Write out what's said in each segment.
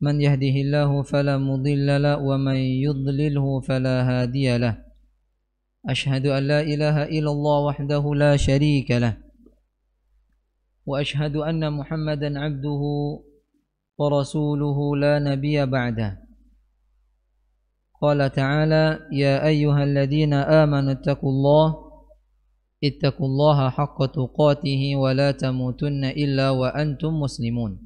من يهده الله فلا مضل له ومن يضلله فلا هادي له أشهد أن لا إله إلا الله وحده لا شريك له وأشهد أن محمدا عبده ورسوله لا نبي بعده قال تعالى يا أيها الذين آمنوا اتقوا الله اتقوا الله حق تقاته ولا تموتن إلا وأنتم مسلمون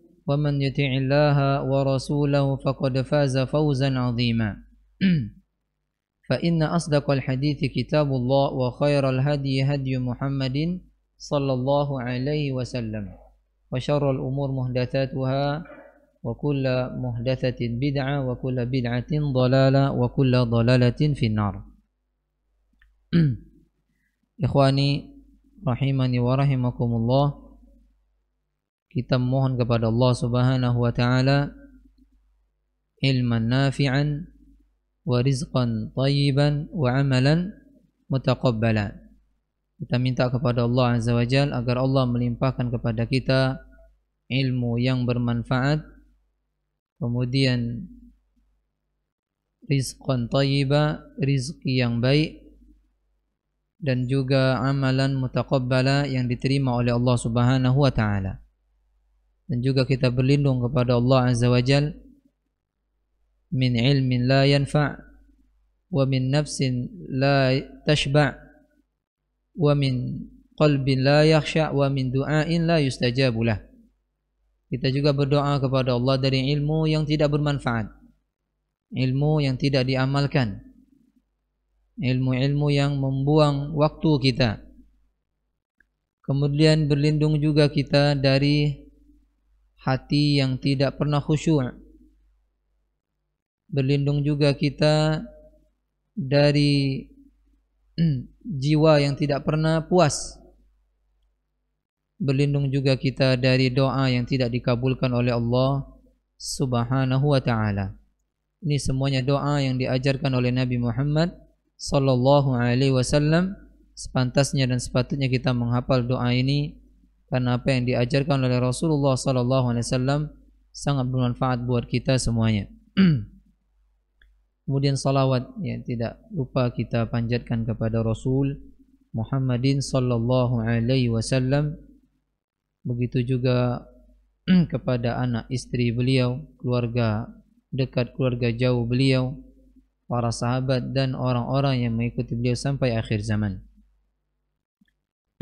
ومن يطع الله ورسوله فقد فاز فوزا عظيما فإن أصدق الحديث كتاب الله وخير الهدي هدي محمد صلى الله عليه وسلم وشر الأمور محدثاتها وكل محدثة بدعة وكل بدعة ضلالة وكل ضلالة في النار إخواني رحمني ورحمكم الله kita mohon kepada Allah Subhanahu wa taala ilman nafi'an wa rizqan tayyiban wa amalan mutaqabbala. Kita minta kepada Allah Azza wa Jal agar Allah melimpahkan kepada kita ilmu yang bermanfaat kemudian rizqan tayyiba, rizki yang baik dan juga amalan mutaqabbala yang diterima oleh Allah Subhanahu wa taala dan juga kita berlindung kepada Allah Azza wa Jal min ilmin la yanfa' wa min nafsin la tashba' wa min qalbin la yakhsha' wa min du'ain la yustajabulah kita juga berdoa kepada Allah dari ilmu yang tidak bermanfaat ilmu yang tidak diamalkan ilmu-ilmu yang membuang waktu kita kemudian berlindung juga kita dari hati yang tidak pernah khusyuk. Berlindung juga kita dari hmm, jiwa yang tidak pernah puas. Berlindung juga kita dari doa yang tidak dikabulkan oleh Allah Subhanahu wa taala. Ini semuanya doa yang diajarkan oleh Nabi Muhammad sallallahu alaihi wasallam. Sepantasnya dan sepatutnya kita menghafal doa ini karena apa yang diajarkan oleh Rasulullah SAW sangat bermanfaat buat kita semuanya. Kemudian salawat yang tidak lupa kita panjatkan kepada Rasul Muhammadin sallallahu alaihi wasallam begitu juga kepada anak istri beliau, keluarga dekat, keluarga jauh beliau, para sahabat dan orang-orang yang mengikuti beliau sampai akhir zaman.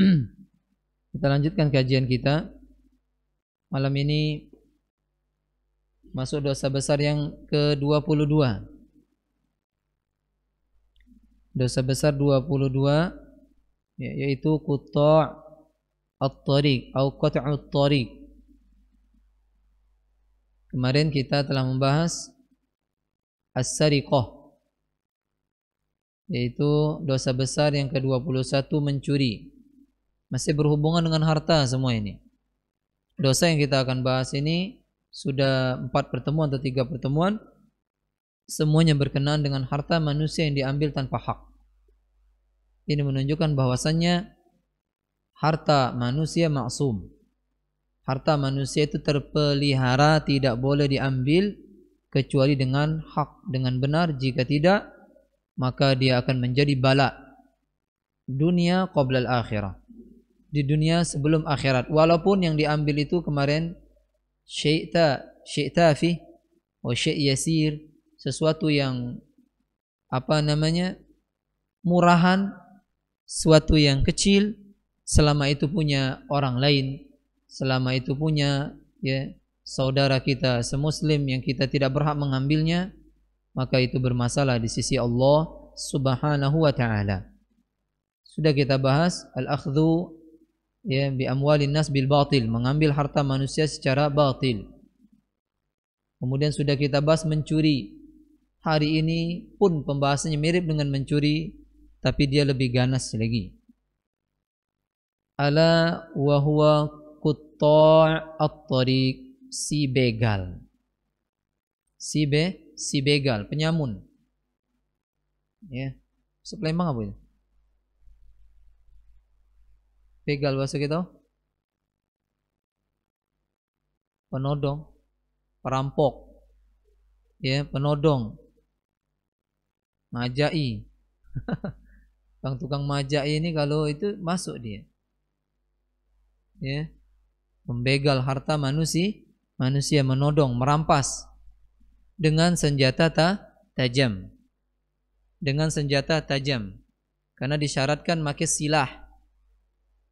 Kita lanjutkan kajian kita. Malam ini masuk dosa besar yang ke-22. Dosa besar 22 ya, yaitu kutu' at-tariq atau kutu' at-tariq. Kemarin kita telah membahas as-sariqah yaitu dosa besar yang ke-21 mencuri masih berhubungan dengan harta semua ini. Dosa yang kita akan bahas ini sudah empat pertemuan atau tiga pertemuan semuanya berkenaan dengan harta manusia yang diambil tanpa hak. Ini menunjukkan bahwasannya harta manusia maksum. Harta manusia itu terpelihara tidak boleh diambil kecuali dengan hak dengan benar jika tidak maka dia akan menjadi balak dunia qabla al-akhirah di dunia sebelum akhirat. Walaupun yang diambil itu kemarin syaita, syaita fi wa yasir, sesuatu yang apa namanya? murahan, sesuatu yang kecil selama itu punya orang lain, selama itu punya ya saudara kita semuslim yang kita tidak berhak mengambilnya, maka itu bermasalah di sisi Allah Subhanahu wa taala. Sudah kita bahas al-akhdhu ya bi amwalin nas bil batil mengambil harta manusia secara batil kemudian sudah kita bahas mencuri hari ini pun pembahasannya mirip dengan mencuri tapi dia lebih ganas lagi ala wa huwa at-tariq si begal si be si begal penyamun ya suplemen apa itu Begal bahasa kita. Penodong, perampok. Ya, penodong. Majai. Tukang-tukang majai ini kalau itu masuk dia. Ya. Membegal harta manusia, manusia menodong, merampas dengan senjata ta, tajam. Dengan senjata tajam. Karena disyaratkan pakai silah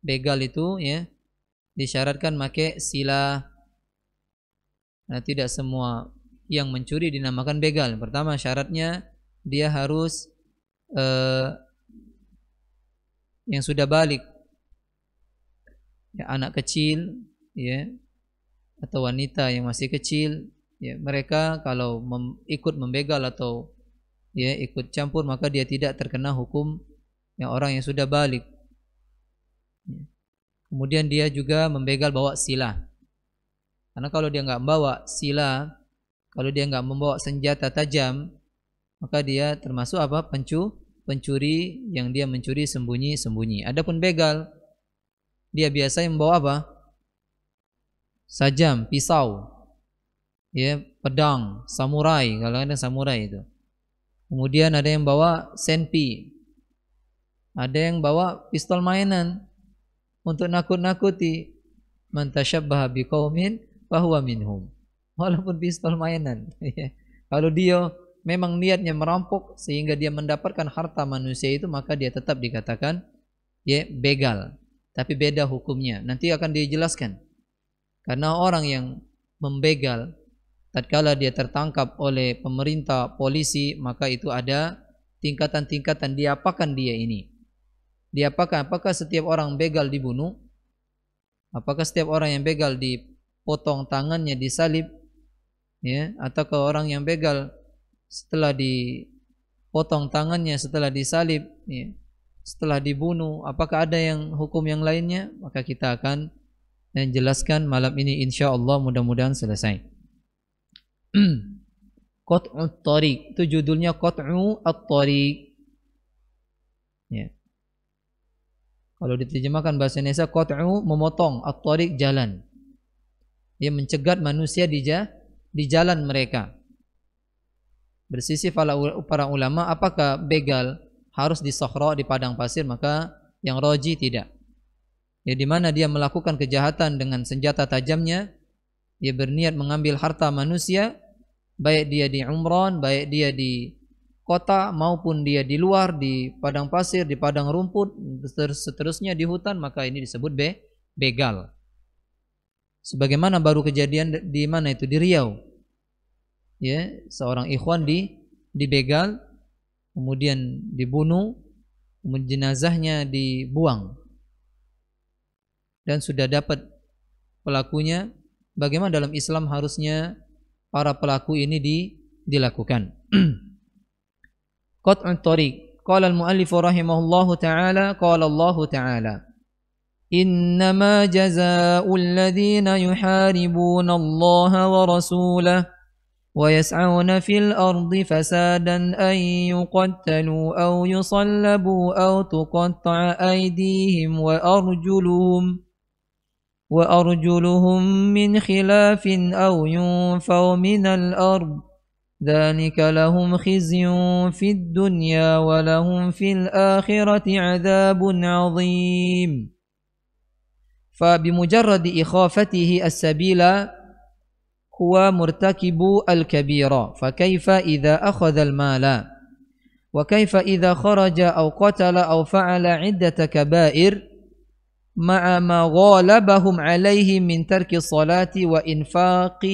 begal itu ya disyaratkan pakai sila nah tidak semua yang mencuri dinamakan begal pertama syaratnya dia harus eh, yang sudah balik ya, anak kecil ya atau wanita yang masih kecil ya mereka kalau mem ikut membegal atau ya ikut campur maka dia tidak terkena hukum yang orang yang sudah balik Ya. Kemudian dia juga membegal bawa sila. Karena kalau dia nggak membawa sila, kalau dia nggak membawa senjata tajam, maka dia termasuk apa? Pencu, pencuri yang dia mencuri sembunyi-sembunyi. Adapun begal, dia biasanya membawa apa? Sajam, pisau, ya pedang, samurai, kalau ada samurai itu. Kemudian ada yang bawa senpi, ada yang bawa pistol mainan, untuk nakut-nakuti man tashabbaha biqaumin bahwa minhum. Walaupun pistol mainan. Ya. Kalau dia memang niatnya merampok sehingga dia mendapatkan harta manusia itu maka dia tetap dikatakan ya begal. Tapi beda hukumnya. Nanti akan dijelaskan. Karena orang yang membegal tatkala dia tertangkap oleh pemerintah, polisi, maka itu ada tingkatan-tingkatan diapakan dia ini diapakan? Apakah setiap orang begal dibunuh? Apakah setiap orang yang begal dipotong tangannya disalib? Ya, atau ke orang yang begal setelah dipotong tangannya, setelah disalib, ya, setelah dibunuh, apakah ada yang hukum yang lainnya? Maka kita akan dan eh, jelaskan malam ini insya Allah mudah-mudahan selesai. Qat'u tariq itu judulnya Qat'u at-tariq Kalau diterjemahkan bahasa Indonesia qat'u memotong at jalan. Dia mencegat manusia di di jalan mereka. Bersisi para ulama apakah begal harus di sahra di padang pasir maka yang roji tidak. Ya di mana dia melakukan kejahatan dengan senjata tajamnya, dia berniat mengambil harta manusia, baik dia di umron, baik dia di kota maupun dia di luar di padang pasir, di padang rumput, seterusnya di hutan maka ini disebut be begal. Sebagaimana baru kejadian di mana itu di Riau. Ya, seorang ikhwan di dibegal kemudian dibunuh, kemudian jenazahnya dibuang. Dan sudah dapat pelakunya. Bagaimana dalam Islam harusnya para pelaku ini di, dilakukan? قطع الطريق قال المؤلف رحمه الله تعالى قال الله تعالى إنما جزاء الذين يحاربون الله ورسوله ويسعون في الأرض فسادا أن يقتلوا أو يصلبوا أو تقطع أيديهم وأرجلهم وأرجلهم من خلاف أو ينفوا من الأرض ذلك لهم خزي في الدنيا ولهم في الآخرة عذاب عظيم فبمجرد إخافته السبيل هو مرتكب الكبيرة فكيف إذا أخذ المال وكيف إذا خرج أو قتل أو فعل عدة كبائر مع ما غالبهم عليه من ترك الصلاة وإنفاق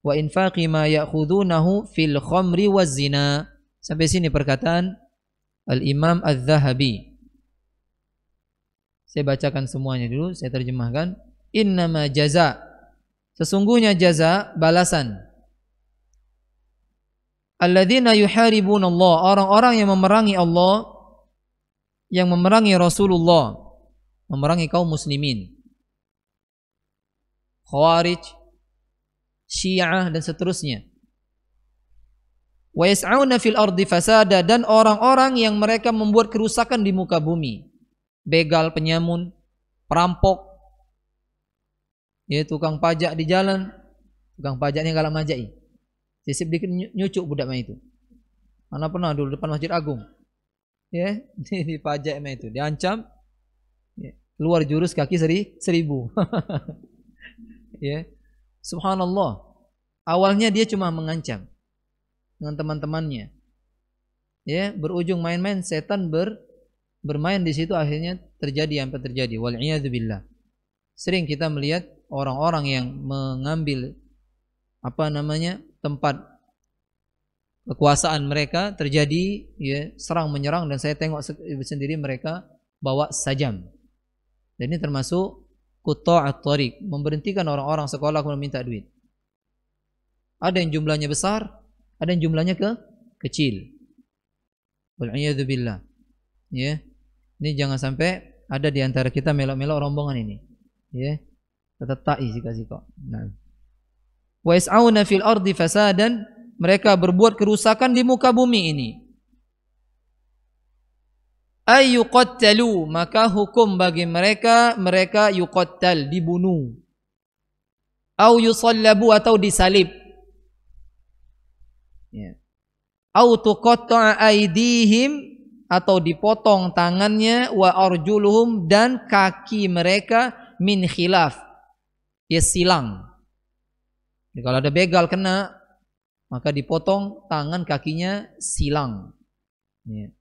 wa infaqi ma ya'khudunahu fil khamri wazina. Sampai sini perkataan Al-Imam Az-Zahabi. Saya bacakan semuanya dulu, saya terjemahkan. Innama jaza. Sesungguhnya jaza balasan. Alladzina yuharibun Allah, orang-orang yang memerangi Allah, yang memerangi Rasulullah, memerangi kaum muslimin. Khawarij, syiah dan seterusnya wa yas'auna fil ardi fasada dan orang-orang yang mereka membuat kerusakan di muka bumi begal penyamun perampok ya tukang pajak di jalan tukang pajaknya galak majai sisip dikit nyucuk budak main itu mana pernah dulu depan masjid agung ya di pajak main itu diancam ya. keluar jurus kaki seri, seribu ya Subhanallah. Awalnya dia cuma mengancam dengan teman-temannya. Ya, berujung main-main setan ber bermain di situ akhirnya terjadi yang terjadi wal Sering kita melihat orang-orang yang mengambil apa namanya? tempat kekuasaan mereka terjadi ya serang menyerang dan saya tengok sendiri mereka bawa sajam. Dan ini termasuk quta'at tariq, memberhentikan orang-orang sekolah kemudian minta duit. Ada yang jumlahnya besar, ada yang jumlahnya ke kecil. Wal bila, Ya. Ini jangan sampai ada di antara kita melok-melok rombongan ini. Ya. Tetap ta'i sih kok. Nah. Wa yas'auna fil ardi fasadan, mereka berbuat kerusakan di muka bumi ini ayyuqattalu maka hukum bagi mereka mereka yuqattal dibunuh au yusallabu atau disalib ya. au tuqatta'a aydihim atau dipotong tangannya wa arjuluhum dan kaki mereka min khilaf ya silang Jadi kalau ada begal kena maka dipotong tangan kakinya silang. Ya.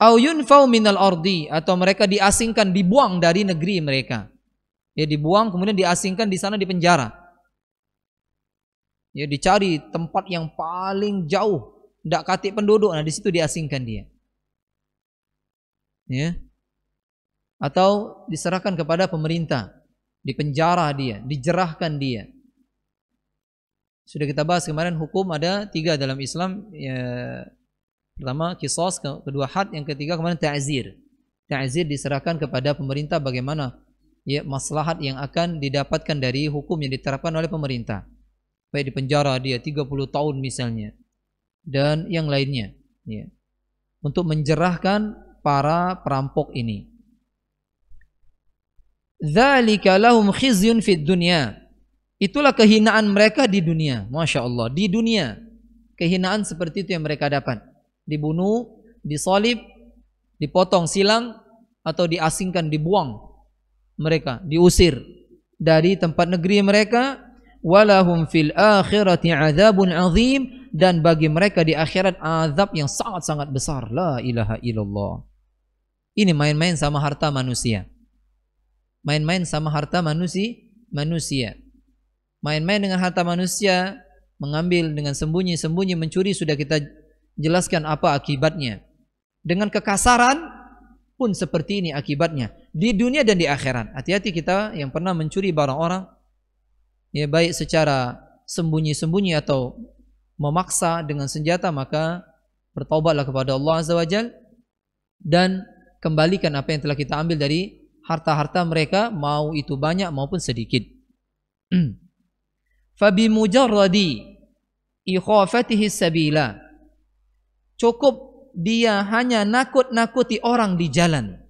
Auyun fau minal ordi atau mereka diasingkan dibuang dari negeri mereka ya dibuang kemudian diasingkan di sana di penjara ya dicari tempat yang paling jauh tidak katik penduduk nah di situ diasingkan dia ya atau diserahkan kepada pemerintah dipenjara dia dijerahkan dia sudah kita bahas kemarin hukum ada tiga dalam Islam ya, Pertama kisos, kedua had, yang ketiga kemarin ta'zir. Ta'zir diserahkan kepada pemerintah bagaimana ya maslahat yang akan didapatkan dari hukum yang diterapkan oleh pemerintah. Baik di penjara dia 30 tahun misalnya dan yang lainnya ya. Untuk menjerahkan para perampok ini. Dzalika lahum khizyun fid dunya. Itulah kehinaan mereka di dunia. Masya Allah. Di dunia. Kehinaan seperti itu yang mereka dapat dibunuh, disolib, dipotong silang, atau diasingkan, dibuang mereka, diusir dari tempat negeri mereka. Walahum fil akhirati azabun azim dan bagi mereka di akhirat azab yang sangat-sangat besar. La ilaha illallah. Ini main-main sama harta manusia. Main-main sama harta manusia, manusia. Main-main dengan harta manusia, mengambil dengan sembunyi-sembunyi, mencuri sudah kita jelaskan apa akibatnya. Dengan kekasaran pun seperti ini akibatnya di dunia dan di akhirat. Hati-hati kita yang pernah mencuri barang orang ya baik secara sembunyi-sembunyi atau memaksa dengan senjata maka bertobatlah kepada Allah Azza wa Jal dan kembalikan apa yang telah kita ambil dari harta-harta mereka mau itu banyak maupun sedikit. Fabi mujarradi ikhafatihi sabila Cukup dia hanya nakut-nakuti orang di jalan.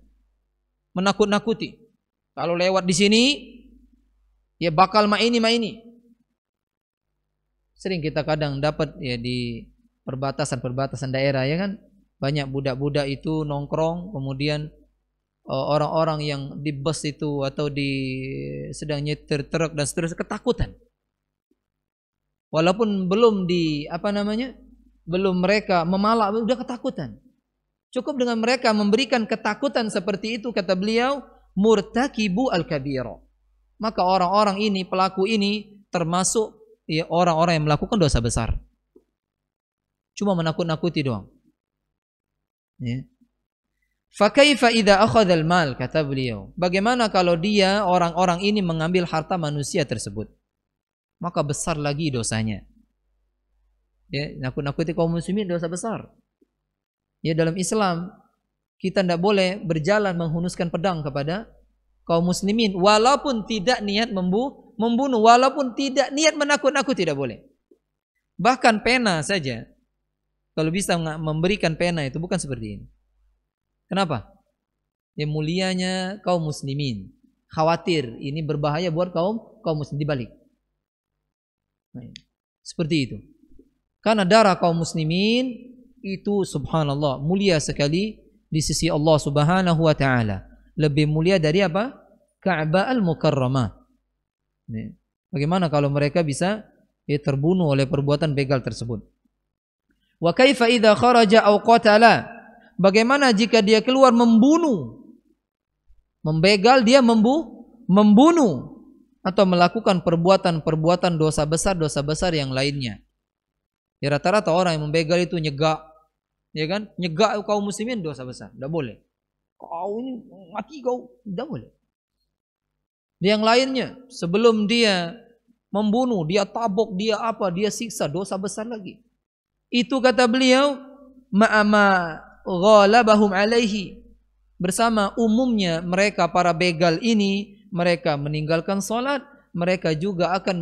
Menakut-nakuti. Kalau lewat di sini, ya bakal ma ini ma ini. Sering kita kadang dapat ya di perbatasan-perbatasan daerah ya kan banyak budak-budak itu nongkrong kemudian eh, orang-orang yang di bus itu atau di sedang nyetir truk dan seterusnya ketakutan walaupun belum di apa namanya belum mereka memalak, sudah ketakutan. Cukup dengan mereka memberikan ketakutan seperti itu, kata beliau, murtakibu al kabiro. Maka orang-orang ini, pelaku ini, termasuk ya, orang-orang yang melakukan dosa besar. Cuma menakut-nakuti doang. Ya. Fakaifa akhod akhadhal mal kata beliau. Bagaimana kalau dia orang-orang ini mengambil harta manusia tersebut? Maka besar lagi dosanya ya nakut-nakuti kaum muslimin dosa besar ya dalam Islam kita tidak boleh berjalan menghunuskan pedang kepada kaum muslimin walaupun tidak niat membunuh walaupun tidak niat menakut-nakuti tidak boleh bahkan pena saja kalau bisa memberikan pena itu bukan seperti ini kenapa ya mulianya kaum muslimin khawatir ini berbahaya buat kaum kaum muslim dibalik nah, seperti itu karena darah kaum muslimin itu subhanallah mulia sekali di sisi Allah Subhanahu wa taala. Lebih mulia dari apa? Ka'bah al-Mukarramah. Bagaimana kalau mereka bisa ya, terbunuh oleh perbuatan begal tersebut? Wa kaifa idza kharaja aw qatala? Bagaimana jika dia keluar membunuh? Membegal dia membu membunuh atau melakukan perbuatan-perbuatan dosa besar dosa besar yang lainnya. Ya rata-rata orang yang membegal itu nyegak. Ya kan? Nyegak kaum muslimin dosa besar. Tidak boleh. Kau ini mati kau. Tidak boleh. Yang lainnya, sebelum dia membunuh, dia tabok, dia apa, dia siksa, dosa besar lagi. Itu kata beliau, ma'ama ghalabahum alaihi. Bersama umumnya mereka para begal ini, mereka meninggalkan solat, mereka juga akan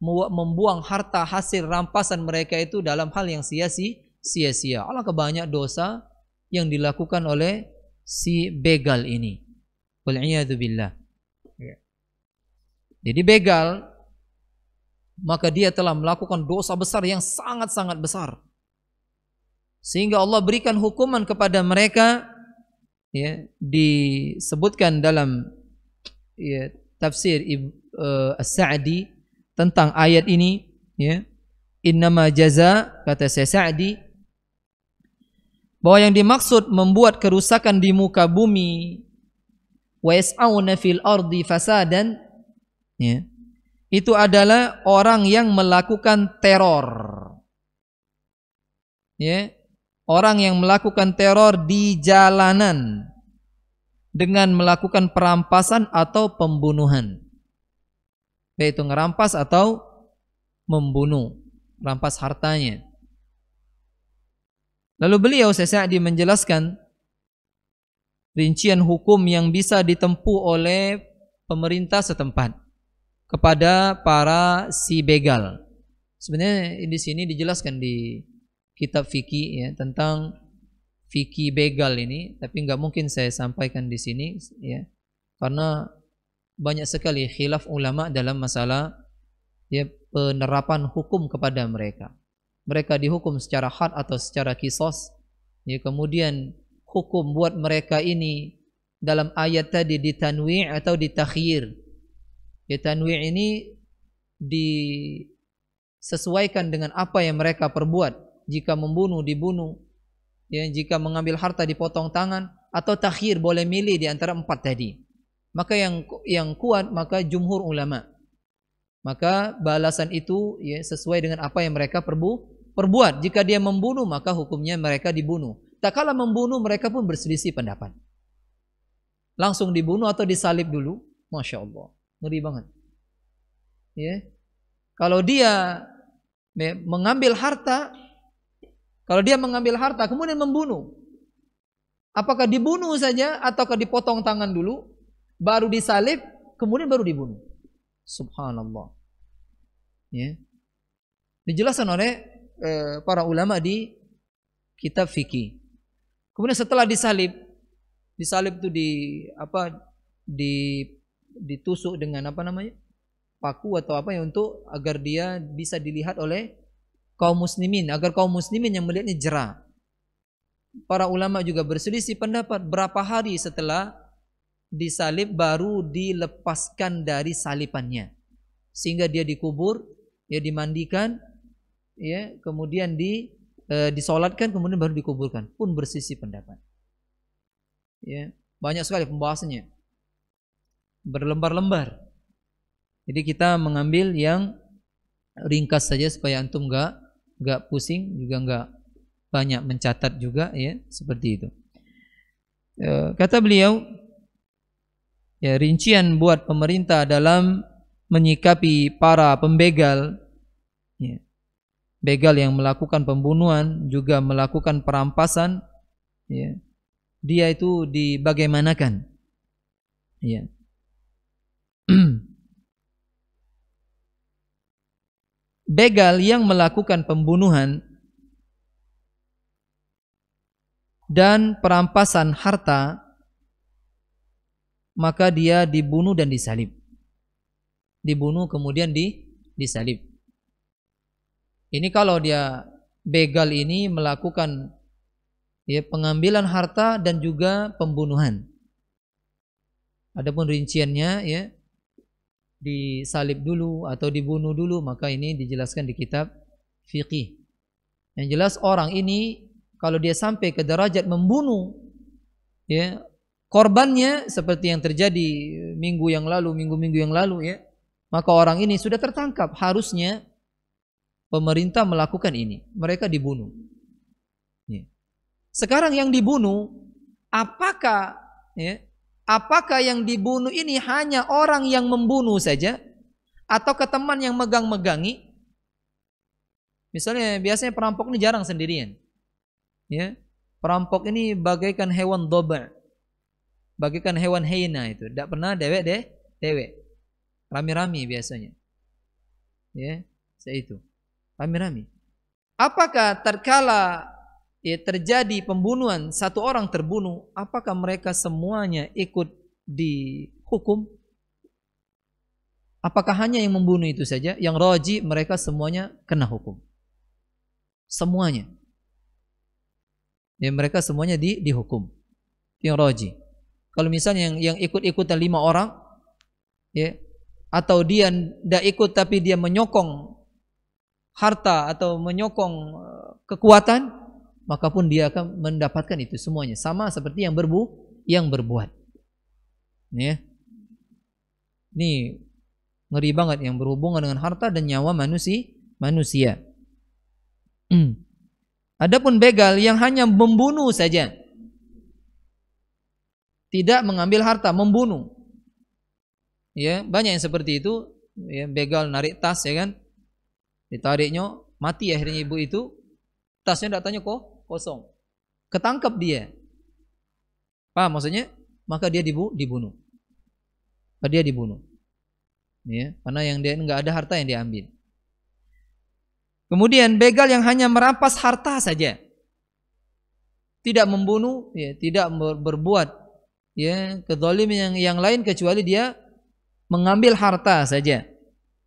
membuang harta hasil rampasan mereka itu dalam hal yang sia-sia. Alangkah kebanyak dosa yang dilakukan oleh si begal ini. Wal'iyadzubillah. Ya. Jadi begal, maka dia telah melakukan dosa besar yang sangat-sangat besar. Sehingga Allah berikan hukuman kepada mereka ya, disebutkan dalam ya, tafsir uh, As-Sa'di tentang ayat ini ya innama jaza kata saya Sa'di bahwa yang dimaksud membuat kerusakan di muka bumi wa yas'auna fil ardi fasadan ya itu adalah orang yang melakukan teror ya orang yang melakukan teror di jalanan dengan melakukan perampasan atau pembunuhan yaitu ngerampas atau membunuh, rampas hartanya. Lalu beliau Sa'di menjelaskan rincian hukum yang bisa ditempuh oleh pemerintah setempat kepada para si begal. Sebenarnya di sini dijelaskan di kitab fikih ya tentang fikih begal ini, tapi nggak mungkin saya sampaikan di sini ya. Karena banyak sekali khilaf ulama dalam masalah ya, penerapan hukum kepada mereka. Mereka dihukum secara had atau secara kisos. Ya, kemudian hukum buat mereka ini dalam ayat tadi ditanwi' atau ditakhir. Ya, tanwi' ini disesuaikan dengan apa yang mereka perbuat. Jika membunuh, dibunuh. Ya, jika mengambil harta dipotong tangan atau takhir boleh milih di antara empat tadi maka yang yang kuat maka jumhur ulama maka balasan itu ya sesuai dengan apa yang mereka perbu perbuat jika dia membunuh maka hukumnya mereka dibunuh tak kala membunuh mereka pun berselisih pendapat langsung dibunuh atau disalib dulu masya Allah ngeri banget ya kalau dia mengambil harta kalau dia mengambil harta kemudian membunuh apakah dibunuh saja ataukah dipotong tangan dulu baru disalib, kemudian baru dibunuh. Subhanallah. Ya. Dijelaskan oleh eh, para ulama di kitab fikih. Kemudian setelah disalib, disalib itu di apa di ditusuk dengan apa namanya? paku atau apa ya untuk agar dia bisa dilihat oleh kaum muslimin, agar kaum muslimin yang melihatnya jerah. Para ulama juga berselisih pendapat berapa hari setelah disalib baru dilepaskan dari salipannya sehingga dia dikubur ya dimandikan ya kemudian di e, disolatkan kemudian baru dikuburkan pun bersisi pendapat ya banyak sekali pembahasannya berlembar-lembar jadi kita mengambil yang ringkas saja supaya antum nggak nggak pusing juga nggak banyak mencatat juga ya seperti itu e, kata beliau ya rincian buat pemerintah dalam menyikapi para pembegal ya. begal yang melakukan pembunuhan juga melakukan perampasan ya. dia itu dibagaimanakan ya begal yang melakukan pembunuhan dan perampasan harta maka dia dibunuh dan disalib. Dibunuh kemudian di disalib. Ini kalau dia begal ini melakukan ya, pengambilan harta dan juga pembunuhan. Adapun rinciannya ya disalib dulu atau dibunuh dulu maka ini dijelaskan di kitab fikih. Yang jelas orang ini kalau dia sampai ke derajat membunuh ya korbannya seperti yang terjadi minggu yang lalu, minggu-minggu yang lalu ya, maka orang ini sudah tertangkap. Harusnya pemerintah melakukan ini. Mereka dibunuh. Ya. Sekarang yang dibunuh, apakah ya, apakah yang dibunuh ini hanya orang yang membunuh saja? Atau ke teman yang megang-megangi? Misalnya biasanya perampok ini jarang sendirian. Ya, perampok ini bagaikan hewan dobel bagikan hewan heina itu tidak pernah dewek deh dewek Rami-rami biasanya ya saya itu Rami-rami. apakah terkala ya, terjadi pembunuhan satu orang terbunuh apakah mereka semuanya ikut dihukum apakah hanya yang membunuh itu saja yang roji mereka semuanya kena hukum semuanya ya mereka semuanya di, dihukum yang roji kalau misalnya yang yang ikut-ikutan lima orang, ya, atau dia tidak ikut tapi dia menyokong harta atau menyokong eh, kekuatan, maka pun dia akan mendapatkan itu semuanya. Sama seperti yang berbu yang berbuat. Ya. Ini ngeri banget yang berhubungan dengan harta dan nyawa manusia. manusia. Hmm. Adapun begal yang hanya membunuh saja, tidak mengambil harta, membunuh. Ya, banyak yang seperti itu, ya, begal narik tas ya kan. Ditariknya mati akhirnya ibu itu. Tasnya datanya kok kosong. Ketangkep dia. Apa maksudnya? Maka dia dibu dibunuh. Apa dia dibunuh. Ya, karena yang dia enggak ada harta yang diambil. Kemudian begal yang hanya merampas harta saja. Tidak membunuh, ya, tidak berbuat ya kedolim yang yang lain kecuali dia mengambil harta saja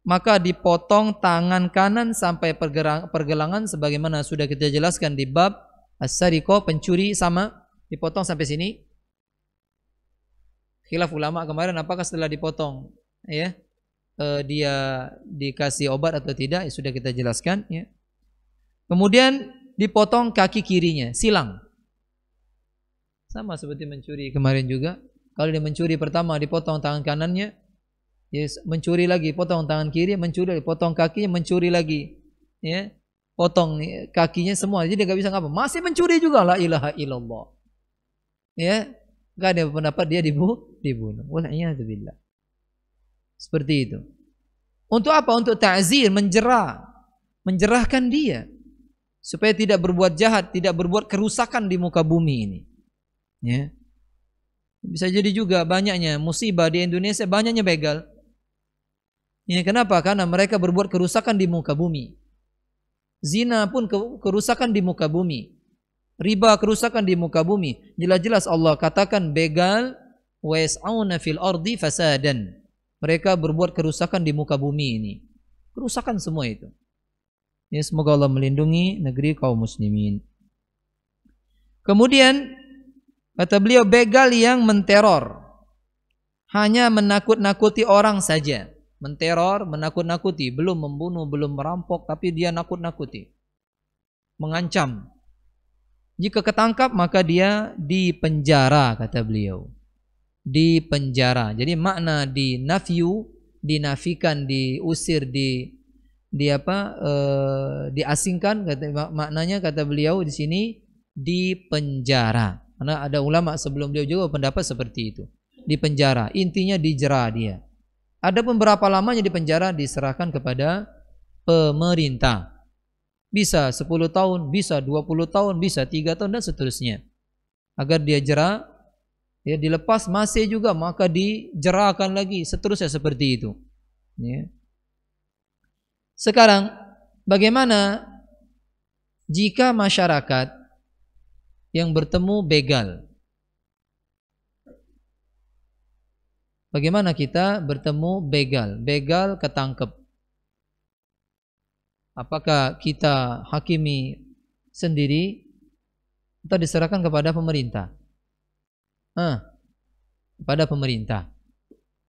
maka dipotong tangan kanan sampai pergelangan sebagaimana sudah kita jelaskan di bab Asariko pencuri sama dipotong sampai sini khilaf ulama kemarin apakah setelah dipotong ya eh, dia dikasih obat atau tidak ya sudah kita jelaskan ya kemudian dipotong kaki kirinya silang sama seperti mencuri kemarin juga. Kalau dia mencuri pertama dipotong tangan kanannya, ya mencuri lagi, potong tangan kiri, mencuri potong kakinya, mencuri lagi. Ya, potong eh, kakinya semua. Jadi dia gak bisa ngapa. Masih mencuri juga la ilaha illallah. Ya, gak ada pendapat dia dibu dibunuh. Walaiyadzubillah. Seperti itu. Untuk apa? Untuk ta'zir, menjerah. Menjerahkan dia supaya tidak berbuat jahat, tidak berbuat kerusakan di muka bumi ini. Ya. Bisa jadi juga banyaknya musibah di Indonesia, banyaknya begal. Ya, kenapa? Karena mereka berbuat kerusakan di muka bumi. Zina pun kerusakan di muka bumi. Riba kerusakan di muka bumi. Jelas-jelas Allah katakan begal wayas'auna fil ardi fasadan. Mereka berbuat kerusakan di muka bumi ini. Kerusakan semua itu. Ya, semoga Allah melindungi negeri kaum muslimin. Kemudian Kata beliau begal yang menteror hanya menakut-nakuti orang saja. Menteror, menakut-nakuti, belum membunuh, belum merampok, tapi dia nakut-nakuti. Mengancam. Jika ketangkap maka dia dipenjara kata beliau. Dipenjara. Jadi makna di nafyu dinafikan, diusir, di di apa e, diasingkan kata maknanya kata beliau di sini dipenjara. penjara karena ada ulama sebelum dia juga pendapat seperti itu. Di penjara, intinya dijera dia. Ada beberapa lamanya di penjara diserahkan kepada pemerintah. Bisa 10 tahun, bisa 20 tahun, bisa 3 tahun dan seterusnya. Agar dia jera, dia ya, dilepas masih juga maka dijerahkan lagi seterusnya seperti itu. Ya. Sekarang bagaimana jika masyarakat yang bertemu begal. Bagaimana kita bertemu begal? Begal ketangkep. Apakah kita hakimi sendiri atau diserahkan kepada pemerintah? Ah, kepada pemerintah.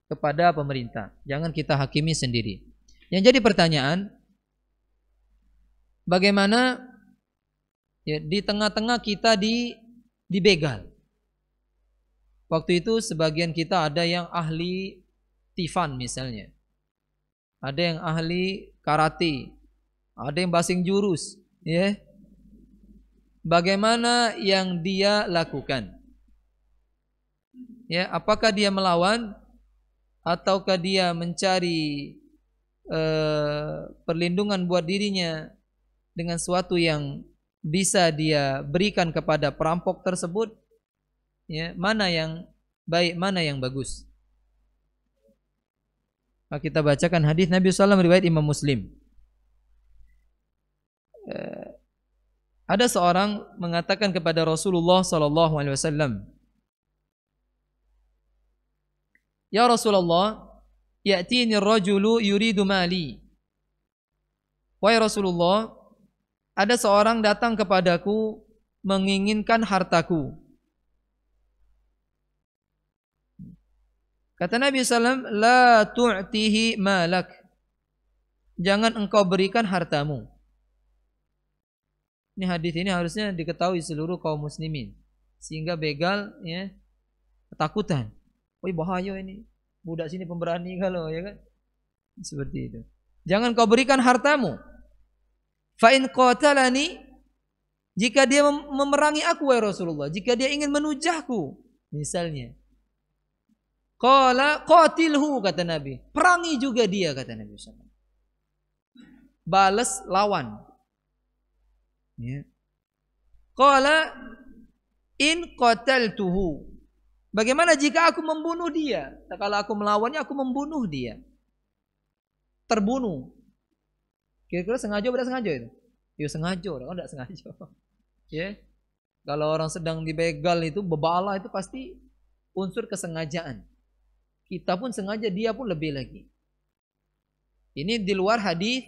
Kepada pemerintah. Jangan kita hakimi sendiri. Yang jadi pertanyaan, bagaimana ya, di tengah-tengah kita di dibegal. Waktu itu sebagian kita ada yang ahli tifan misalnya. Ada yang ahli karate, ada yang basing jurus, ya. Bagaimana yang dia lakukan? Ya, apakah dia melawan ataukah dia mencari eh, perlindungan buat dirinya dengan suatu yang bisa dia berikan kepada perampok tersebut ya mana yang baik mana yang bagus Maka kita bacakan hadis Nabi SAW riwayat Imam Muslim eh, ada seorang mengatakan kepada Rasulullah SAW Ya Rasulullah ya'tini rajulu yuridu mali Wahai Rasulullah ada seorang datang kepadaku menginginkan hartaku. Kata Nabi SAW, La tu'tihi malak. Jangan engkau berikan hartamu. Ini hadis ini harusnya diketahui seluruh kaum muslimin. Sehingga begal ya ketakutan. Woi bahaya ini. Budak sini pemberani kalau ya kan. Seperti itu. Jangan kau berikan hartamu. Fa'in qatalani jika dia memerangi aku ya Rasulullah, jika dia ingin menujahku misalnya. Qala qatilhu kata Nabi, perangi juga dia kata Nabi SAW. Balas lawan. Ya. Qala in qataltuhu. Bagaimana jika aku membunuh dia? Kalau aku melawannya aku membunuh dia. Terbunuh Kira-kira sengaja atau sengaja itu? Ya sengaja, orang kan tidak sengaja. ya. Yeah. Kalau orang sedang dibegal itu bebala itu pasti unsur kesengajaan. Kita pun sengaja, dia pun lebih lagi. Ini di luar hadis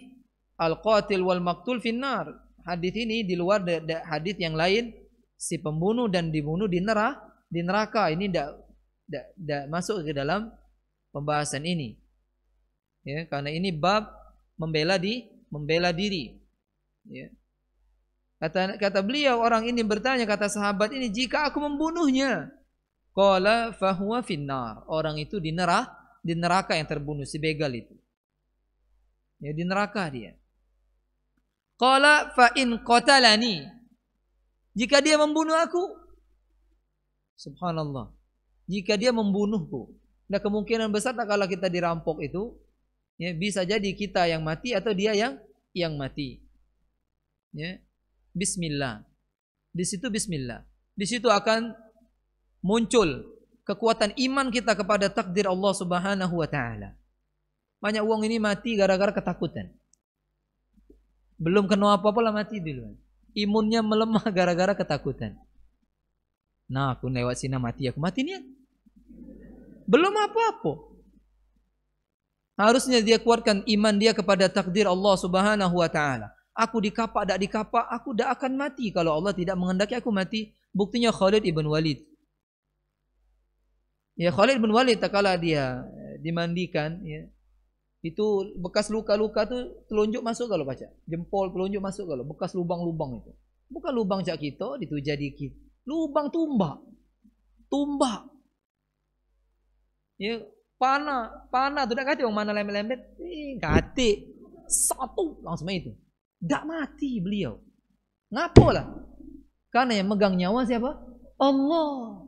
al-qatil wal maktul finnar. Hadis ini di luar hadis yang lain si pembunuh dan dibunuh di neraka, di neraka ini tidak tidak masuk ke dalam pembahasan ini. Ya, karena ini bab membela di membela diri. Ya. Kata kata beliau orang ini bertanya kata sahabat ini jika aku membunuhnya kala fahuwa finnar. Orang itu di nerah di neraka yang terbunuh si begal itu. Ya di neraka dia. kala fa in qatalani. Jika dia membunuh aku subhanallah. Jika dia membunuhku, nah kemungkinan besar tak kalau kita dirampok itu Ya, bisa jadi kita yang mati atau dia yang yang mati. Ya. Bismillah. Di situ bismillah. Di situ akan muncul kekuatan iman kita kepada takdir Allah Subhanahu wa taala. Banyak uang ini mati gara-gara ketakutan. Belum kena apa-apa lah mati dulu. Imunnya melemah gara-gara ketakutan. Nah, aku lewat sini mati, aku mati nih. Belum apa-apa. Harusnya dia kuatkan iman dia kepada takdir Allah Subhanahu wa taala. Aku dikapak tak dikapak, aku tidak akan mati kalau Allah tidak menghendaki aku mati. Buktinya Khalid ibn Walid. Ya Khalid ibn Walid tak kalah dia eh, dimandikan ya. Itu bekas luka-luka tu telunjuk masuk kalau baca. Jempol telunjuk masuk kalau bekas lubang-lubang itu. Bukan lubang cak kita jadi kita. Lubang tumbak. Tumbak. Ya, pana, pana tuh gak kati wong mana lembet-lembet, kati satu langsung itu. Gak mati beliau. Ngapo lah? Karena yang megang nyawa siapa? Allah.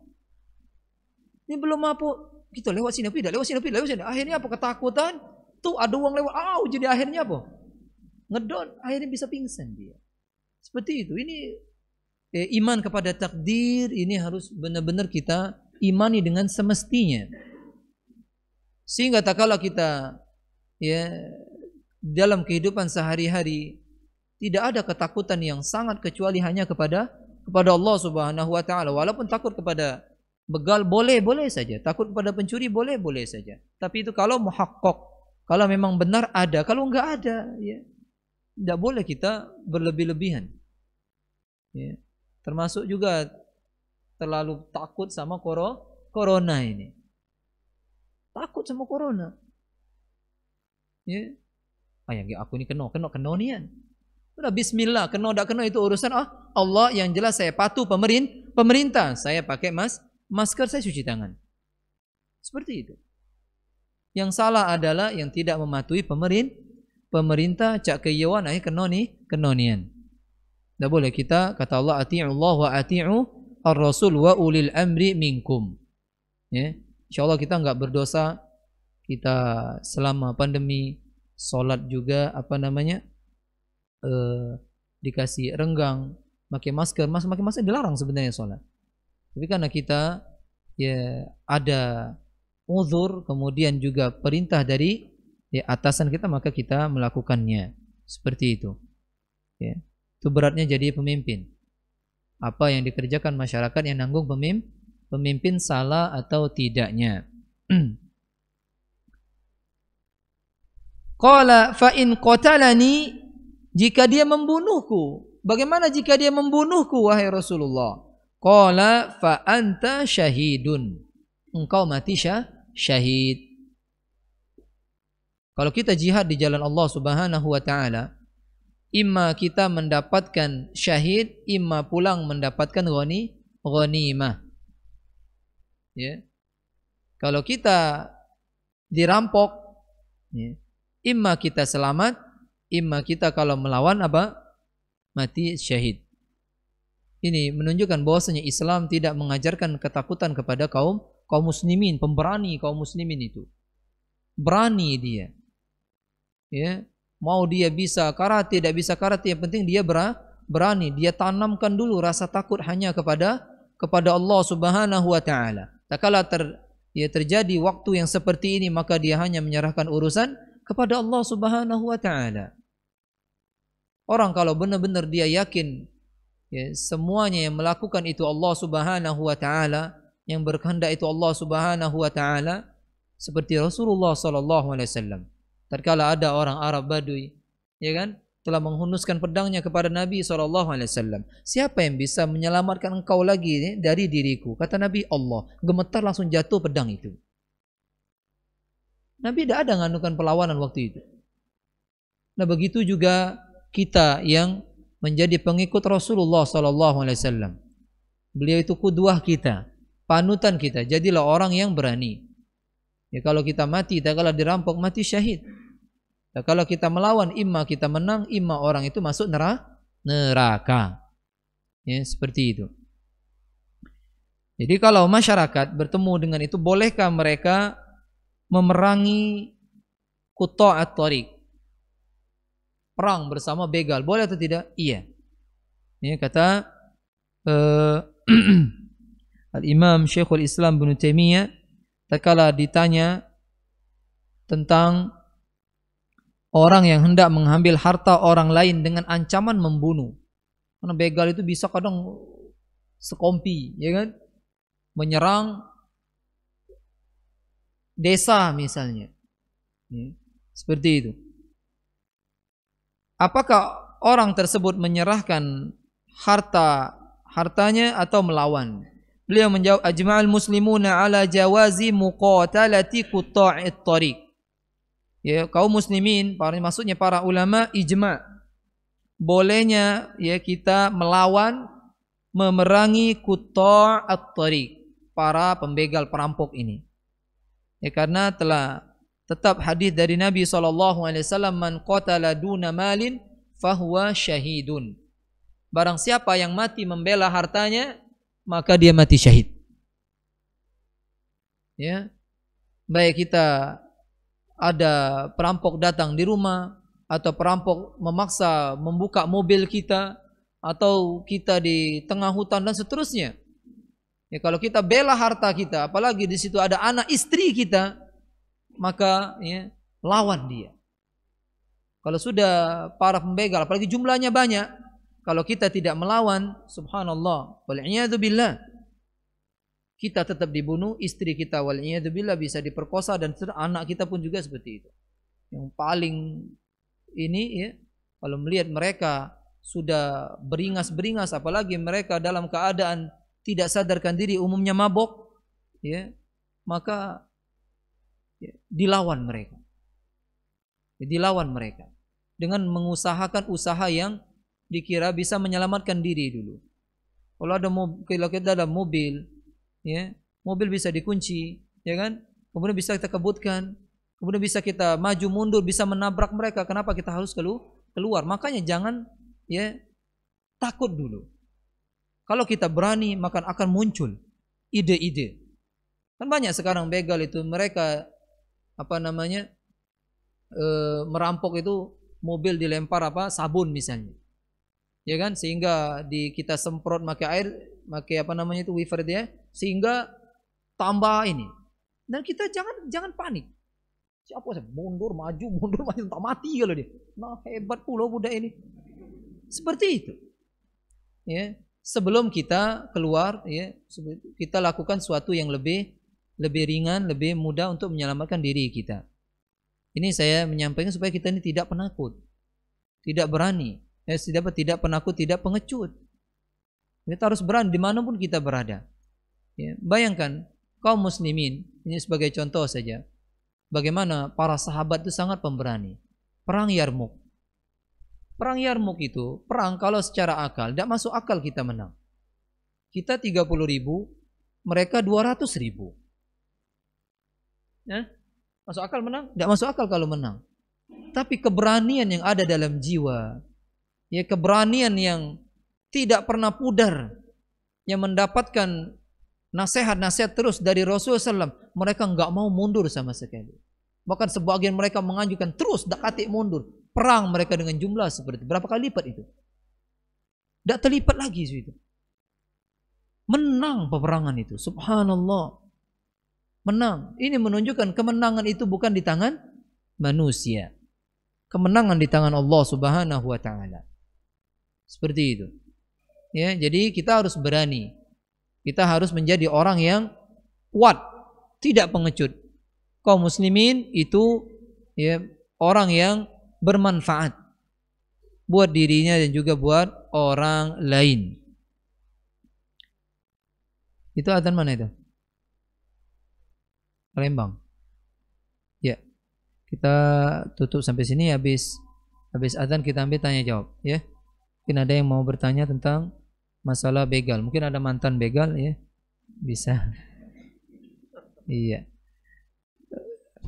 Ini belum apa? Kita lewat sini, tidak lewat sini, tidak lewat sini. Akhirnya apa? Ketakutan. Tuh ada uang lewat. Au, jadi akhirnya apa? Ngedon. Akhirnya bisa pingsan dia. Seperti itu. Ini eh, iman kepada takdir. Ini harus benar-benar kita imani dengan semestinya. Sehingga tak kalau kita ya dalam kehidupan sehari-hari tidak ada ketakutan yang sangat kecuali hanya kepada kepada Allah Subhanahu wa taala. Walaupun takut kepada begal boleh boleh saja, takut kepada pencuri boleh boleh saja. Tapi itu kalau muhakkok, kalau memang benar ada, kalau enggak ada ya tidak boleh kita berlebih-lebihan. Ya. Termasuk juga terlalu takut sama corona ini takut sama corona ya yeah. Ya aku ni kena kena kena ni kan. sudah bismillah kena tak kena itu urusan ah Allah yang jelas saya patuh pemerin pemerintah saya pakai mas masker saya cuci tangan seperti itu yang salah adalah yang tidak mematuhi pemerin pemerintah cak keyewan akhirnya kena ni kena ni kan. tidak boleh kita kata Allah ati'u Allah wa ati'u ar-rasul wa ulil amri minkum ya Insya Allah kita nggak berdosa. Kita selama pandemi sholat juga apa namanya eh, dikasih renggang, pakai masker, mas pakai masker dilarang sebenarnya sholat. Tapi karena kita ya ada uzur, kemudian juga perintah dari ya, atasan kita maka kita melakukannya seperti itu. Ya. Itu beratnya jadi pemimpin. Apa yang dikerjakan masyarakat yang nanggung pemimpin pemimpin salah atau tidaknya. Qala fa in qatalani jika dia membunuhku. Bagaimana jika dia membunuhku wahai Rasulullah? Qala fa anta syahidun. Engkau mati syah, syahid. Kalau kita jihad di jalan Allah Subhanahu wa taala, imma kita mendapatkan syahid, imma pulang mendapatkan ghani, ghanimah ya. Kalau kita dirampok, ya, imma kita selamat, imma kita kalau melawan apa? mati syahid. Ini menunjukkan bahwasanya Islam tidak mengajarkan ketakutan kepada kaum kaum muslimin, pemberani kaum muslimin itu. Berani dia. Ya, mau dia bisa karate, tidak bisa karate, yang penting dia berani. Dia tanamkan dulu rasa takut hanya kepada kepada Allah Subhanahu wa taala. Tak kala ter, ya, terjadi waktu yang seperti ini maka dia hanya menyerahkan urusan kepada Allah Subhanahu wa taala. Orang kalau benar-benar dia yakin ya, semuanya yang melakukan itu Allah Subhanahu wa taala, yang berkehendak itu Allah Subhanahu wa taala seperti Rasulullah sallallahu alaihi wasallam. Tatkala ada orang Arab Badui, ya kan? telah menghunuskan pedangnya kepada Nabi SAW. Siapa yang bisa menyelamatkan engkau lagi dari diriku? Kata Nabi Allah. Gemetar langsung jatuh pedang itu. Nabi tidak ada mengandungkan perlawanan waktu itu. Nah begitu juga kita yang menjadi pengikut Rasulullah SAW. Beliau itu kuduah kita, panutan kita. Jadilah orang yang berani. Ya kalau kita mati, tak kalah dirampok, mati syahid. Nah, kalau kita melawan, imma kita menang, imma orang itu masuk neraka. neraka. Ya, seperti itu. Jadi kalau masyarakat bertemu dengan itu, bolehkah mereka memerangi kuto atorik Perang bersama begal, boleh atau tidak? Iya. Ini ya, kata uh, Al-Imam Syekhul Islam bin tak tatkala ditanya tentang orang yang hendak mengambil harta orang lain dengan ancaman membunuh. Karena begal itu bisa kadang sekompi, ya kan? Menyerang desa misalnya. Ya, seperti itu. Apakah orang tersebut menyerahkan harta hartanya atau melawan? Beliau menjawab ajma'al muslimuna ala jawazi muqatalati quta'i tariq ya kaum muslimin para maksudnya para ulama ijma bolehnya ya kita melawan memerangi kutor at-tariq para pembegal perampok ini ya karena telah tetap hadis dari Nabi saw man qatala duna malin fahuwa syahidun barang siapa yang mati membela hartanya maka dia mati syahid ya baik kita ada perampok datang di rumah atau perampok memaksa membuka mobil kita atau kita di tengah hutan dan seterusnya. Ya kalau kita bela harta kita, apalagi di situ ada anak istri kita, maka ya, lawan dia. Kalau sudah para pembegal, apalagi jumlahnya banyak, kalau kita tidak melawan, subhanallah, wal'iyadzubillah, billah, kita tetap dibunuh, istri kita walinya itu bila bisa diperkosa dan anak kita pun juga seperti itu. Yang paling ini ya, kalau melihat mereka sudah beringas-beringas apalagi mereka dalam keadaan tidak sadarkan diri umumnya mabok ya maka ya, dilawan mereka ya, dilawan mereka dengan mengusahakan usaha yang dikira bisa menyelamatkan diri dulu kalau ada mobil, kalau kita ada mobil ya mobil bisa dikunci ya kan kemudian bisa kita kebutkan kemudian bisa kita maju mundur bisa menabrak mereka kenapa kita harus kelu keluar makanya jangan ya takut dulu kalau kita berani maka akan muncul ide-ide kan banyak sekarang begal itu mereka apa namanya e, merampok itu mobil dilempar apa sabun misalnya ya kan sehingga di kita semprot pakai air pakai apa namanya itu wiper dia sehingga tambah ini. Dan kita jangan jangan panik. Siapa saya mundur maju mundur maju tak mati kalau dia. Nah hebat pula budak ini. Seperti itu. Ya, sebelum kita keluar ya kita lakukan suatu yang lebih lebih ringan, lebih mudah untuk menyelamatkan diri kita. Ini saya menyampaikan supaya kita ini tidak penakut, tidak berani, ya, tidak tidak penakut, tidak pengecut. Kita harus berani dimanapun kita berada. Ya, bayangkan kaum muslimin ini sebagai contoh saja. Bagaimana para sahabat itu sangat pemberani. Perang Yarmuk. Perang Yarmuk itu perang kalau secara akal tidak masuk akal kita menang. Kita 30 ribu, mereka 200 ribu. Ya? Masuk akal menang? Tidak masuk akal kalau menang. Tapi keberanian yang ada dalam jiwa, ya keberanian yang tidak pernah pudar, yang mendapatkan Nasihat-nasihat terus dari Rasulullah SAW. Mereka nggak mau mundur sama sekali. Bahkan sebagian mereka mengajukan terus dekati mundur. Perang mereka dengan jumlah seperti berapa kali lipat itu. Tidak terlipat lagi itu. Menang peperangan itu. Subhanallah. Menang. Ini menunjukkan kemenangan itu bukan di tangan manusia. Kemenangan di tangan Allah Subhanahu wa taala. Seperti itu. Ya, jadi kita harus berani kita harus menjadi orang yang kuat, tidak pengecut. Kaum muslimin itu ya orang yang bermanfaat buat dirinya dan juga buat orang lain. Itu adzan mana itu? Palembang. Ya. Kita tutup sampai sini habis habis adzan kita ambil tanya jawab ya. Mungkin ada yang mau bertanya tentang masalah begal. Mungkin ada mantan begal ya. Bisa. iya.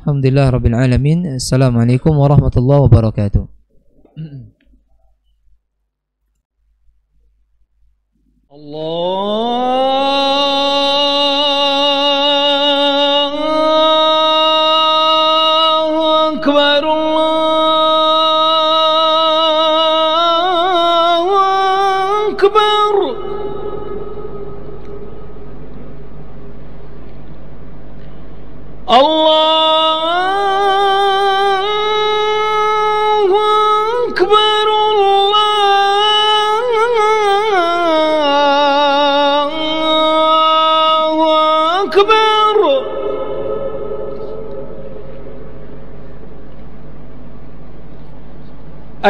Alhamdulillah Rabbil Alamin. Assalamualaikum warahmatullahi wabarakatuh. Allah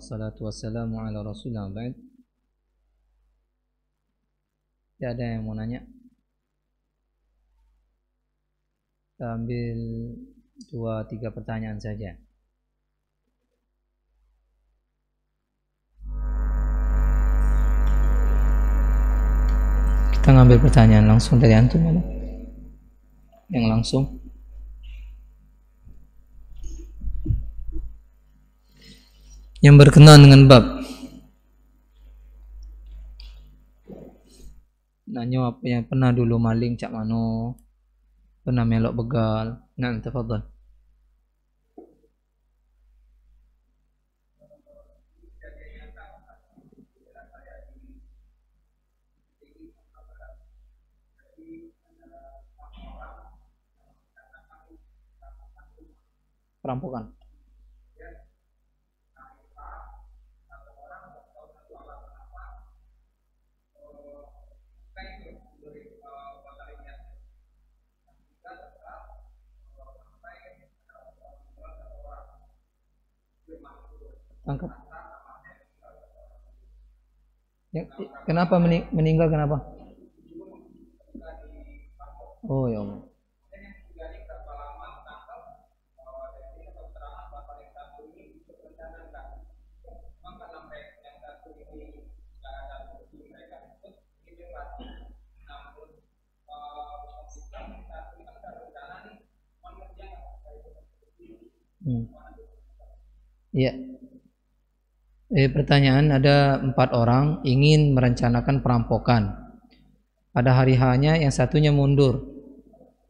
wassalatu wassalamu ala rasulullah tidak ada yang mau nanya kita ambil dua tiga pertanyaan saja kita ngambil pertanyaan langsung dari antum ya. yang langsung yang berkenaan dengan bab. Nanya apa yang pernah dulu maling cak mano, pernah melok begal. Nah, tafadhal. perampokan. Tangkap. Ya, kenapa meninggal kenapa? Oh ya Allah. Hmm. Iya. Eh, pertanyaan ada empat orang ingin merencanakan perampokan. Pada hari hanya yang satunya mundur.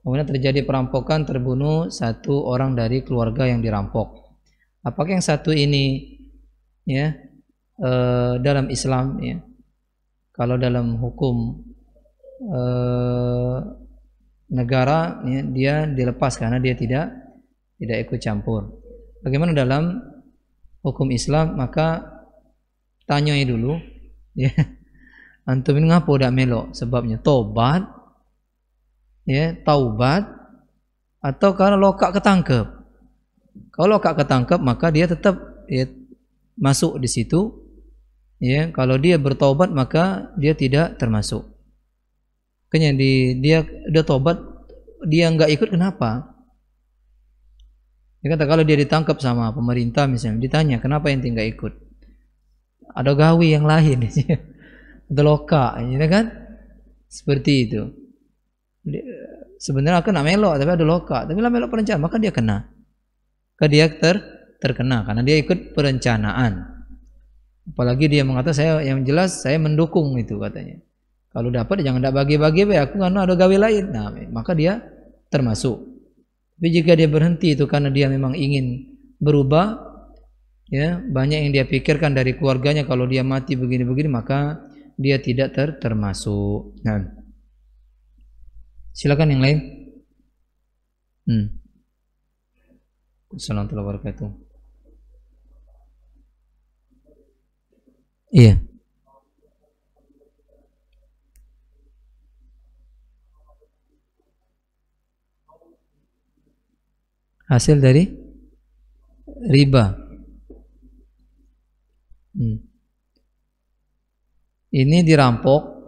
Kemudian terjadi perampokan terbunuh satu orang dari keluarga yang dirampok. Apakah yang satu ini ya eh, dalam Islam ya? Kalau dalam hukum eh, negara ya, dia dilepas karena dia tidak tidak ikut campur. Bagaimana dalam hukum Islam maka tanyai dulu ya antum ini ngapa udah melok sebabnya tobat ya taubat atau karena lokak ketangkep kalau lokak ketangkep maka dia tetap ya masuk di situ ya kalau dia bertobat maka dia tidak termasuk kenyang di dia udah tobat dia nggak ikut kenapa dia kata kalau dia ditangkap sama pemerintah misalnya, ditanya kenapa yang tinggal ikut? Ada gawi yang lain, ada loka, ya kan? Seperti itu. Sebenarnya kena melok, tapi ada loka. Tapi lah melok perencanaan, maka dia kena. ke dia ter terkena karena dia ikut perencanaan. Apalagi dia mengatakan saya yang jelas saya mendukung itu katanya. Kalau dapat jangan tidak bagi-bagi, aku karena ada gawe lain. Nah, maka dia termasuk tapi jika dia berhenti itu karena dia memang ingin berubah, ya banyak yang dia pikirkan dari keluarganya kalau dia mati begini-begini maka dia tidak ter termasuk. Nah. Silakan yang lain. Hmm. Assalamualaikum warahmatullahi wabarakatuh. Iya. hasil dari riba. Hmm. Ini dirampok.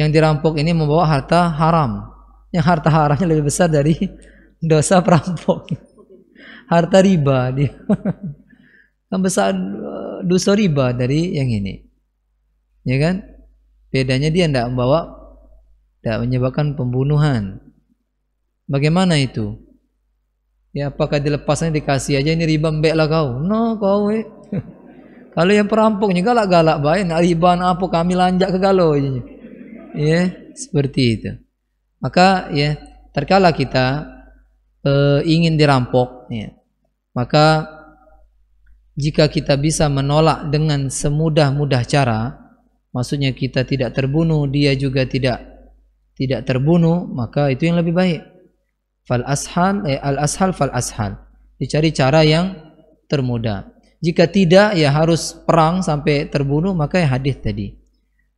Yang dirampok ini membawa harta haram. Yang harta haramnya lebih besar dari dosa perampok. Harta riba dia. yang besar eh, dosa riba dari yang ini. Ya kan? Bedanya dia tidak membawa tidak menyebabkan pembunuhan. Bagaimana itu? Ya apakah dilepasnya dikasih aja ini riba mbek lah kau. No kau eh. Kalau yang perampoknya galak-galak baik nak riba apa kami lanjak ke galau aja. Ya, seperti itu. Maka ya terkala kita uh, ingin dirampok ya. Maka jika kita bisa menolak dengan semudah-mudah cara, maksudnya kita tidak terbunuh, dia juga tidak tidak terbunuh, maka itu yang lebih baik fal ashan eh, al ashal fal ashan dicari cara yang termudah jika tidak ya harus perang sampai terbunuh maka ya hadis tadi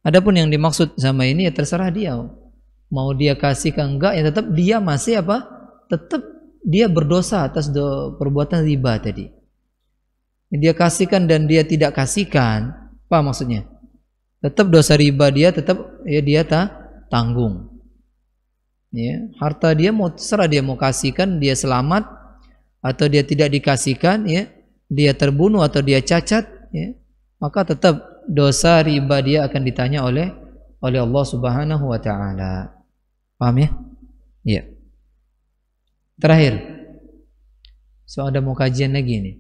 adapun yang dimaksud sama ini ya terserah dia mau dia kasih ke enggak ya tetap dia masih apa tetap dia berdosa atas do, perbuatan riba tadi dia kasihkan dan dia tidak kasihkan apa maksudnya tetap dosa riba dia tetap ya dia tak tanggung ya harta dia mau terserah dia mau kasihkan dia selamat atau dia tidak dikasihkan ya dia terbunuh atau dia cacat ya maka tetap dosa riba dia akan ditanya oleh oleh Allah Subhanahu wa taala paham ya ya terakhir so ada mau kajian lagi nih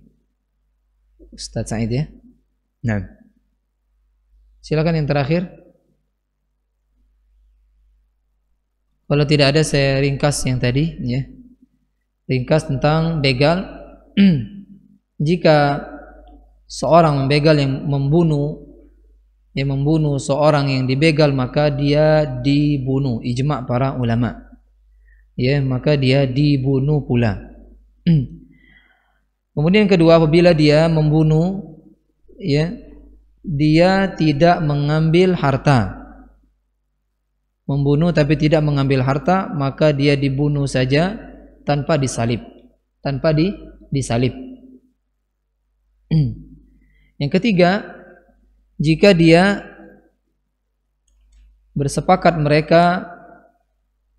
Ustaz Said ya nah silakan yang terakhir Kalau tidak ada saya ringkas yang tadi ya. Ringkas tentang begal. Jika seorang membegal yang membunuh yang membunuh seorang yang dibegal maka dia dibunuh ijma para ulama ya maka dia dibunuh pula kemudian kedua apabila dia membunuh ya dia tidak mengambil harta membunuh tapi tidak mengambil harta, maka dia dibunuh saja tanpa disalib. Tanpa di disalib. Yang ketiga, jika dia bersepakat mereka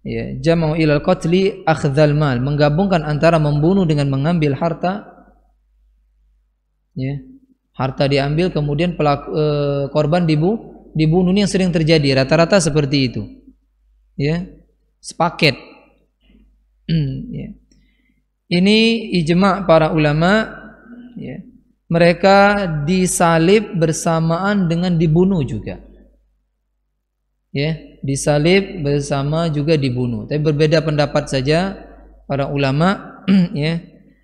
ya, jamau ilal qatli akhdhal mal, menggabungkan antara membunuh dengan mengambil harta ya, harta diambil kemudian pelaku e, korban dibunuh dibunuh ini yang sering terjadi rata-rata seperti itu ya sepaket ya. ini ijma para ulama ya. mereka disalib bersamaan dengan dibunuh juga ya disalib bersama juga dibunuh tapi berbeda pendapat saja para ulama ya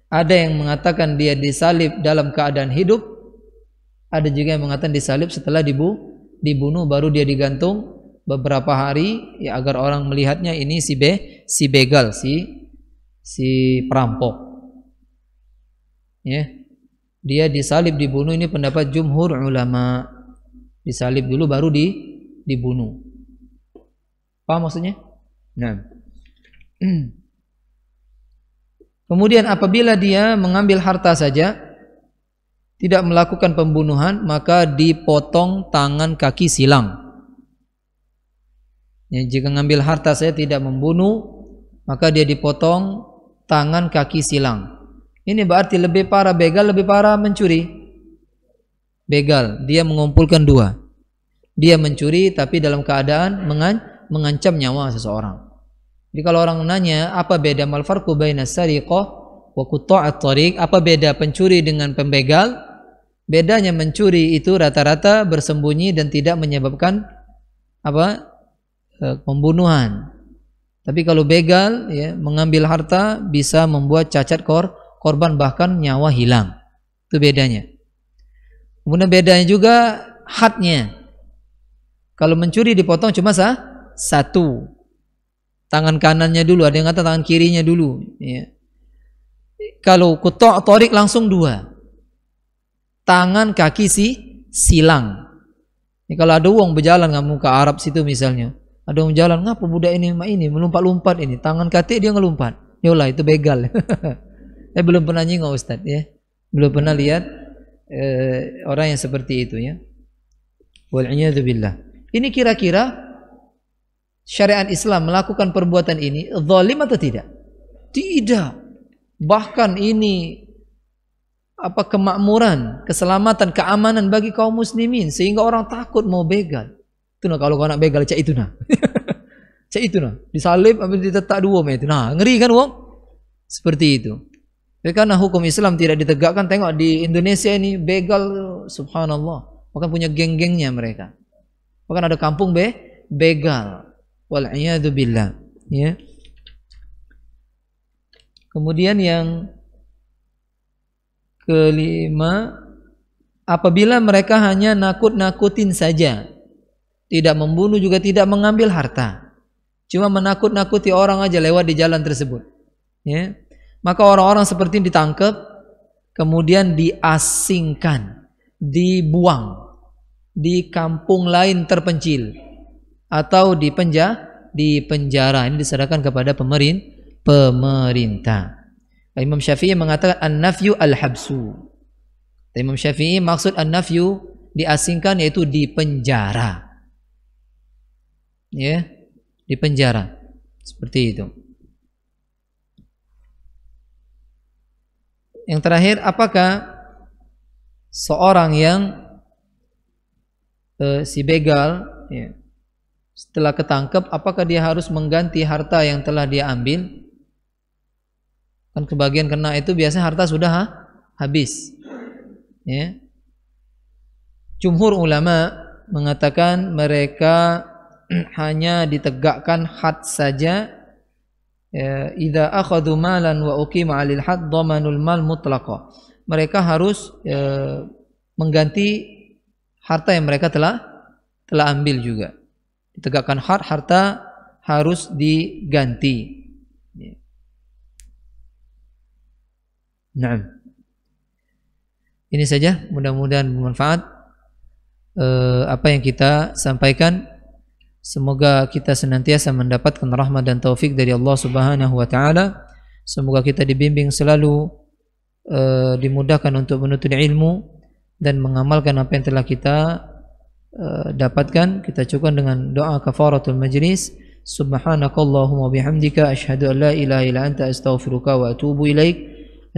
ada yang mengatakan dia disalib dalam keadaan hidup ada juga yang mengatakan disalib setelah dibunuh dibunuh baru dia digantung beberapa hari ya agar orang melihatnya ini si be si begal si si perampok ya dia disalib dibunuh ini pendapat jumhur ulama disalib dulu baru di dibunuh apa maksudnya nah kemudian apabila dia mengambil harta saja tidak melakukan pembunuhan maka dipotong tangan kaki silang. Ya, jika ngambil harta saya tidak membunuh maka dia dipotong tangan kaki silang. Ini berarti lebih parah begal lebih parah mencuri. Begal dia mengumpulkan dua. Dia mencuri tapi dalam keadaan mengan mengancam nyawa seseorang. Jadi kalau orang nanya apa beda malfarku farqu baina sariqah wa apa beda pencuri dengan pembegal? Bedanya mencuri itu rata-rata bersembunyi dan tidak menyebabkan apa e, pembunuhan. Tapi kalau begal, ya, mengambil harta bisa membuat cacat kor, korban bahkan nyawa hilang. Itu bedanya. Kemudian bedanya juga hatnya. Kalau mencuri dipotong cuma sah, satu. Tangan kanannya dulu, ada yang kata tangan kirinya dulu. Ya. Kalau kutok torik langsung dua tangan kaki si silang. Ini kalau ada uang berjalan kamu muka Arab situ misalnya, ada uang jalan ngapa budak ini mak ini melompat-lompat ini, tangan kaki dia ngelompat. Yolah itu begal. Saya eh, belum pernah nyinggung Ustaz ya. Belum pernah lihat eh, orang yang seperti itu ya. Wal billah. Ini kira-kira syariat Islam melakukan perbuatan ini zalim atau tidak? Tidak. Bahkan ini apa kemakmuran, keselamatan, keamanan bagi kaum muslimin sehingga orang takut mau begal. Itu nah kalau kau nak begal cak itu nah. cak itu nah, disalib ambil ditetak dua itu. Nah, ngeri kan wong? Seperti itu. Tapi karena hukum Islam tidak ditegakkan, tengok di Indonesia ini begal subhanallah. Bahkan punya geng-gengnya mereka. Bahkan ada kampung be begal. Wal billah, ya. Kemudian yang Kelima, apabila mereka hanya nakut-nakutin saja, tidak membunuh juga tidak mengambil harta, cuma menakut-nakuti orang aja lewat di jalan tersebut. Ya. Maka orang-orang seperti ini ditangkap, kemudian diasingkan, dibuang di kampung lain terpencil atau di penjara, di penjara ini diserahkan kepada pemerintah pemerintah. Imam Syafi'i mengatakan an-nafyu al-habsu. Imam Syafi'i maksud an-nafyu diasingkan yaitu di penjara. Ya, di penjara. Seperti itu. Yang terakhir, apakah seorang yang uh, si begal ya, setelah ketangkep, apakah dia harus mengganti harta yang telah dia ambil? kan kebagian kena itu biasanya harta sudah ha? habis ya jumhur ulama mengatakan mereka hanya ditegakkan had saja ya, idza akhadhu malan wa uqima 'alil had dhamanul mal mutlaqa mereka harus ya, mengganti harta yang mereka telah telah ambil juga ditegakkan had harta harus diganti Nah, ini saja mudah-mudahan bermanfaat eh, apa yang kita sampaikan. Semoga kita senantiasa mendapatkan rahmat dan taufik dari Allah Subhanahu wa taala. Semoga kita dibimbing selalu eh, dimudahkan untuk menuntut ilmu dan mengamalkan apa yang telah kita eh, dapatkan. Kita cukupkan dengan doa kafaratul majlis. Subhanakallahumma bihamdika asyhadu an la ilaha illa anta astaghfiruka wa atubu ilaika.